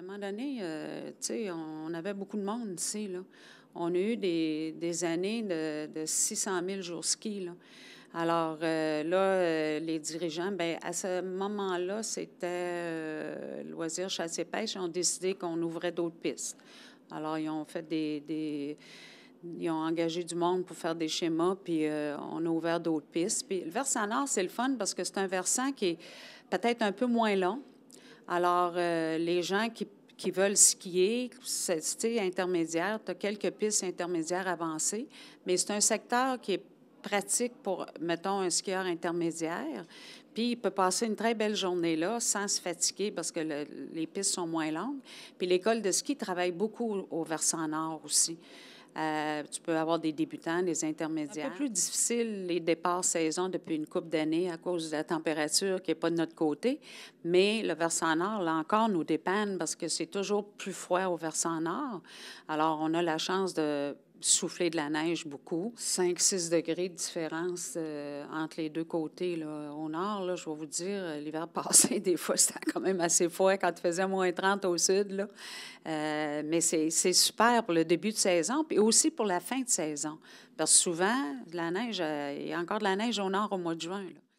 un moment donné, euh, sais, on avait beaucoup de monde ici. Là. On a eu des, années de, 600 000 jours ski. Là. Alors euh, là, euh, les dirigeants, ben, à ce moment-là, c'était Loisirs, Chasse et Pêche, ils ont décidé qu'on ouvrait d'autres pistes. Alors, ils ont fait des, des, Ils ont engagé du monde pour faire des schémas, puis on a ouvert d'autres pistes. Puis le versant nord, c'est le fun parce que c'est un versant qui est peut-être un peu moins long, alors, euh, les gens qui, qui veulent skier, c'est intermédiaire, tu as quelques pistes intermédiaires avancées, mais c'est un secteur qui est pratique pour, mettons, un skieur intermédiaire. Puis, il peut passer une très belle journée là sans se fatiguer parce que les pistes sont moins longues. Puis, l'école de ski travaille beaucoup au versant nord aussi. Euh, tu peux avoir des débutants, des intermédiaires. Un plus difficile les départs saison depuis une coupe d'années à cause de la température qui n'est pas de notre côté. Mais le versant nord, là encore, nous dépanne parce que c'est toujours plus froid au versant nord. Alors, on a la chance de souffler de la neige beaucoup. 5-6 degrés de différence euh, entre les deux côtés. Au nord, je vais vous dire, euh, l'hiver passé, des fois, c'était quand même assez froid quand il faisait moins 30 au sud. Euh, mais c'est super pour le début de saison et aussi pour la fin de saison. Parce que souvent, de la neige, il y a encore de la neige au nord au mois de juin. Là.